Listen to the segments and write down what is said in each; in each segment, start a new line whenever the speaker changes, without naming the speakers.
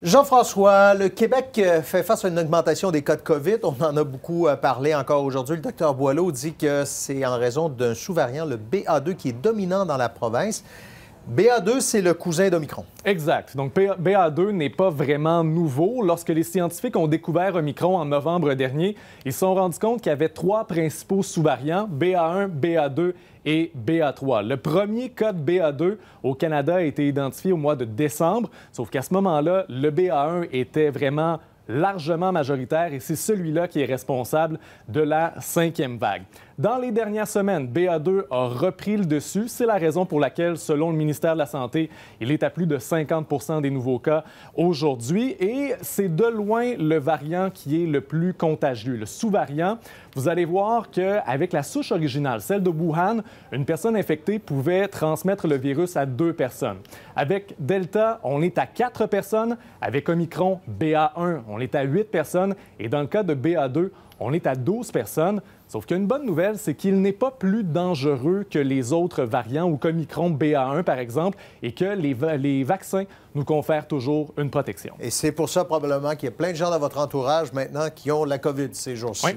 Jean-François, le Québec euh, fait face à une augmentation des cas de COVID. On en a beaucoup euh, parlé encore aujourd'hui. Le docteur Boileau dit que c'est en raison d'un sous-variant, le BA2, qui est dominant dans la province. BA2, c'est le cousin d'Omicron.
Exact. Donc, BA2 n'est pas vraiment nouveau. Lorsque les scientifiques ont découvert Omicron en novembre dernier, ils se sont rendus compte qu'il y avait trois principaux sous-variants, BA1, BA2 et BA3. Le premier cas de BA2 au Canada a été identifié au mois de décembre, sauf qu'à ce moment-là, le BA1 était vraiment largement majoritaire et c'est celui-là qui est responsable de la cinquième vague. Dans les dernières semaines, BA2 a repris le dessus. C'est la raison pour laquelle, selon le ministère de la Santé, il est à plus de 50 des nouveaux cas aujourd'hui. Et c'est de loin le variant qui est le plus contagieux, le sous-variant. Vous allez voir qu'avec la souche originale, celle de Wuhan, une personne infectée pouvait transmettre le virus à deux personnes. Avec Delta, on est à quatre personnes. Avec Omicron, BA1, on on est à 8 personnes et dans le cas de BA2, on est à 12 personnes. Sauf qu'une bonne nouvelle, c'est qu'il n'est pas plus dangereux que les autres variants ou comme Micron BA1 par exemple et que les, les vaccins nous confèrent toujours une protection.
Et c'est pour ça probablement qu'il y a plein de gens dans votre entourage maintenant qui ont la COVID ces jours-ci. Oui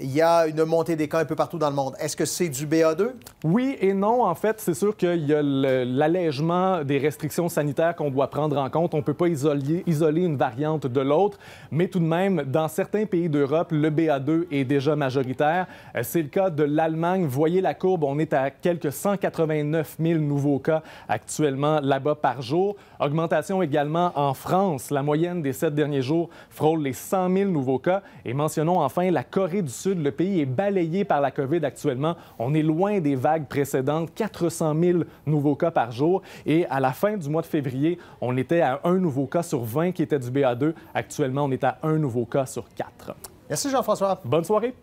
il y a une montée des cas un peu partout dans le monde. Est-ce que c'est du BA2?
Oui et non. En fait, c'est sûr qu'il y a l'allègement des restrictions sanitaires qu'on doit prendre en compte. On ne peut pas isoler, isoler une variante de l'autre, mais tout de même, dans certains pays d'Europe, le BA2 est déjà majoritaire. Euh, c'est le cas de l'Allemagne. voyez la courbe, on est à quelques 189 000 nouveaux cas actuellement là-bas par jour. Augmentation également en France. La moyenne des sept derniers jours frôle les 100 000 nouveaux cas. Et mentionnons enfin la Corée Sud, le pays est balayé par la COVID actuellement. On est loin des vagues précédentes, 400 000 nouveaux cas par jour. Et à la fin du mois de février, on était à un nouveau cas sur 20 qui était du BA2. Actuellement, on est à un nouveau cas sur 4. Merci Jean-François. Bonne soirée.